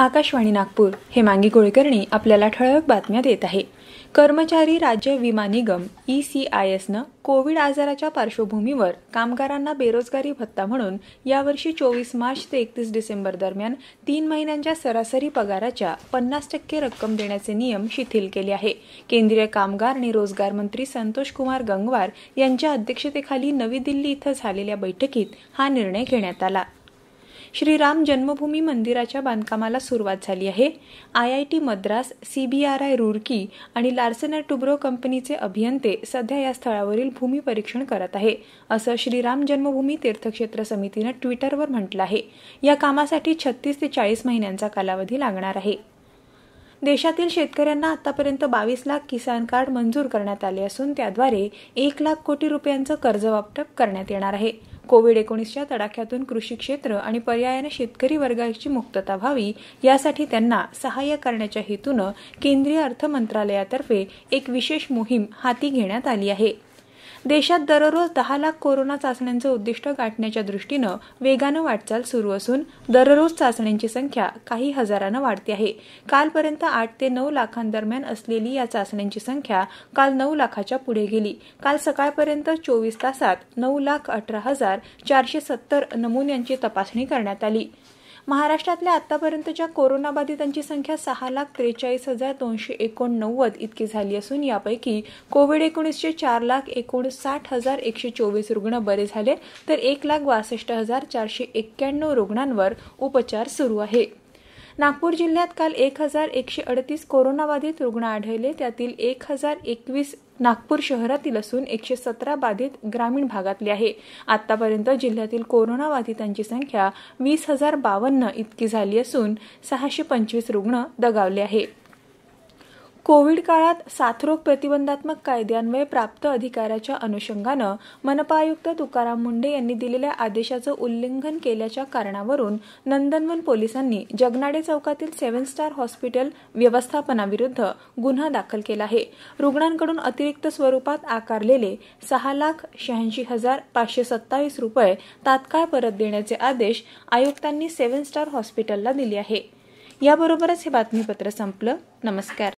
आकाशवाणी नागपूर हे मांगी आपल्याला ठळक बातम्या देत आहे कर्मचारी राज्य विमा निगम ई सी आय एसनं कोविड आजाराच्या पार्श्वभूमीवर कामगारांना बेरोजगारी भत्ता म्हणून यावर्षी चोवीस मार्च ते एकतीस डिसेंबर दरम्यान तीन महिन्यांच्या सरासरी पगाराच्या पन्नास टक्के रक्कम देण्याचे नियम शिथिल केले आहे केंद्रीय कामगार आणि रोजगार मंत्री संतोष कुमार गंगवार यांच्या अध्यक्षतेखाली नवी दिल्ली इथं झालेल्या बैठकीत हा निर्णय घेण्यात आला श्रीराम जन्मभूमी मंदिराच्या बांधकामाला सुरुवात झाली आहे I I T Madras CBRI Roorkee आणि लार्सन अँड टुब्रो कंपनीचे अभियंते सध्या या स्थळावरील भूमी परीक्षण करत आहे असं श्रीराम जन्मभूमी तीर्थक्षेत्र समितीनं ट्विटरवर म्हटलं आहे या कामासाठी छत्तीस ते चाळीस महिन्यांचा कालावधी लागणार आहे देशातील शेतकऱ्यांना आतापर्यंत बावीस लाख किसान कार्ड मंजूर करण्यात आले असून त्याद्वारे एक लाख कोटी रुपयांचं कर्ज वाटप करण्यात येणार आहे कोविड एकोणीसच्या तडाख्यातून कृषी क्षेत्र आणि पर्यायाने शेतकरी वर्गाची मुक्तता व्हावी यासाठी त्यांना सहाय्य करण्याच्या हेतूनं केंद्रीय अर्थ मंत्रालयातर्फे एक विशेष मोहीम हाती घेण्यात आली आहे देशात दररोज दहा लाख कोरोना चाचण्यांचं उद्दिष्ट गाठण्याच्या दृष्टीनं वेगानं वाटचाल सुरू असून दररोज चाचण्यांची संख्या काही हजारानं वाढते आहे कालपर्यंत आठ ते नऊ लाखांदरम्यान असलेली या चाचण्यांची संख्या काल नऊ लाखाच्या पुढे गेली काल सकाळपर्यंत चोवीस तासात नऊ लाख अठरा हजार चारशे सत्तर नमुन्यांची तपासणी करण्यात आली महाराष्ट्रातल्या आतापर्यंतच्या कोरोनाबाधितांची संख्या सहा लाख त्रेचाळीस हजार दोनशे एकोणनव्वद इतकी झाली असून यापैकी कोविड एकोणीसचे चार लाख एकोणसाठ हजार एकशे चोवीस रुग्ण बरे झाले तर एक लाख बासष्ट हजार चारशे एक्क्याण्णव रुग्णांवर उपचार सुरू आहे नागपूर जिल्ह्यात काल एक हजार एकशे अडतीस कोरोनाबाधित रुग्ण आढळले त्यातील एक हजार एकवीस नागपूर शहरातील असून एकशे सतरा बाधित ग्रामीण भागातले आहे आतापर्यंत जिल्ह्यातील कोरोनाबाधितांची संख्या वीस हजार बावन्न इतकी झाली असून सहाशे पंचवीस रुग्ण दगावले आहेत कोविड काळात साथरोग प्रतिबंधात्मक कायद्यान्वये प्राप्त अधिकाऱ्याच्या अनुषंगानं मनपा आयुक्त तुकाराम मुंडे यांनी दिलेल्या आदेशाचं उल्लंघन केल्याच्या कारणावरून नंदनवन पोलिसांनी जगनाडे चौकातील सेव्हन स्टार हॉस्पिटल व्यवस्थापनाविरुद्ध गुन्हा दाखल केला आहे रुग्णांकडून अतिरिक्त स्वरूपात आकारलेले सहा लाख शहाऐंशी हजार पाचशे सत्तावीस रुपये तात्काळ परत देण्याचे आदेश आयुक्तांनी सेव्हन स्टार हॉस्पिटलला दिले आहे याबरोबरच हे बातमीपत्र संपलं नमस्कार